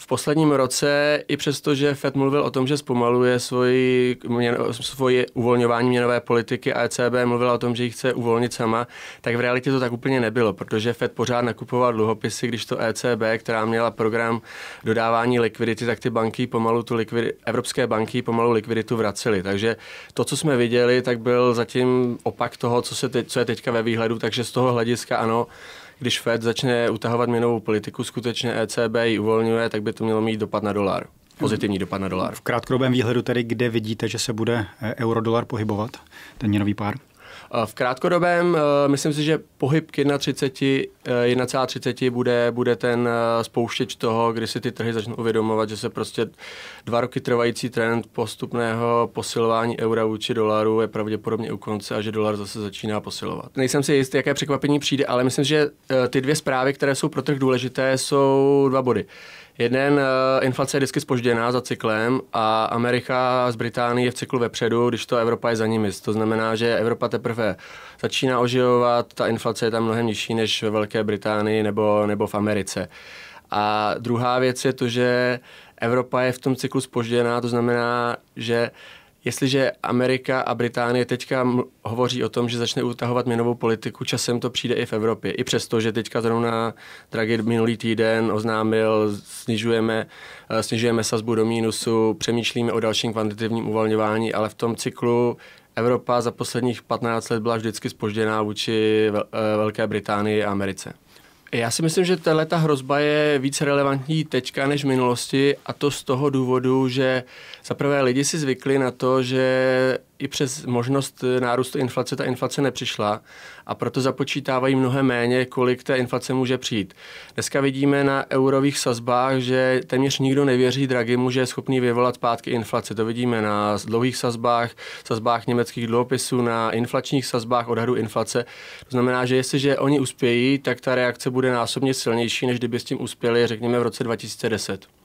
V posledním roce, i přesto, že Fed mluvil o tom, že zpomaluje svoji, měn, svoji uvolňování měnové politiky a ECB mluvila o tom, že ji chce uvolnit sama, tak v realitě to tak úplně nebylo, protože Fed pořád nakupoval dluhopisy, když to ECB, která měla program dodávání likvidity, tak ty banky pomalu tu likvidi, evropské banky pomalu likviditu vracely. Takže to, co jsme viděli, tak byl zatím opak toho, co, se teď, co je teďka ve výhledu, takže z toho hlediska ano, když Fed začne utahovat měnovou politiku, skutečně ECB ji uvolňuje, tak by to mělo mít dopad na dolar. Pozitivní dopad na dolar. V krátkodobém výhledu tedy, kde vidíte, že se bude eh, euro-dolar pohybovat, ten měnový pár? Eh, v krátkodobém eh, myslím si, že pohyb k 1,30, 31,30 eh, bude, bude ten spouštěč toho, kdy si ty trhy začnou uvědomovat, že se prostě dva roky trvající trend postupného posilování eura vůči dolaru je pravděpodobně u konce a že dolar zase začíná posilovat. Nejsem si jistý, jaké překvapení přijde, ale myslím, že ty dvě zprávy, které jsou pro trh důležité, jsou dva body. Jeden, uh, inflace je vždycky spožděná za cyklem a Amerika z Británie je v cyklu vepředu, když to Evropa je za nimi. To znamená, že Evropa teprve začíná oživovat, ta inflace je tam mnohem nižší než ve Velké Británii nebo, nebo v Americe. A druhá věc je to, že Evropa je v tom cyklu spožděná, to znamená, že uh, Jestliže Amerika a Británie teďka hovoří o tom, že začne utahovat měnovou politiku, časem to přijde i v Evropě. I přesto, že teďka zrovna Draghi minulý týden oznámil, snižujeme, eh, snižujeme sazbu do mínusu, přemýšlíme o dalším kvantitativním uvolňování, ale v tom cyklu Evropa za posledních 15 let byla vždycky spožděná vůči eh, Velké Británii a Americe. Já si myslím, že tahle ta hrozba je víc relevantní teďka než v minulosti a to z toho důvodu, že zaprvé lidi si zvykli na to, že i přes možnost nárůstu inflace ta inflace nepřišla a proto započítávají mnohem méně, kolik té inflace může přijít. Dneska vidíme na eurových sazbách, že téměř nikdo nevěří Dragimu, že je schopný vyvolat zpátky inflace. To vidíme na dlouhých sazbách, sazbách německých dluhopisů, na inflačních sazbách odhadu inflace. To znamená, že jestliže oni uspějí, tak ta reakce bude násobně silnější, než kdyby s tím uspěli, řekněme, v roce 2010.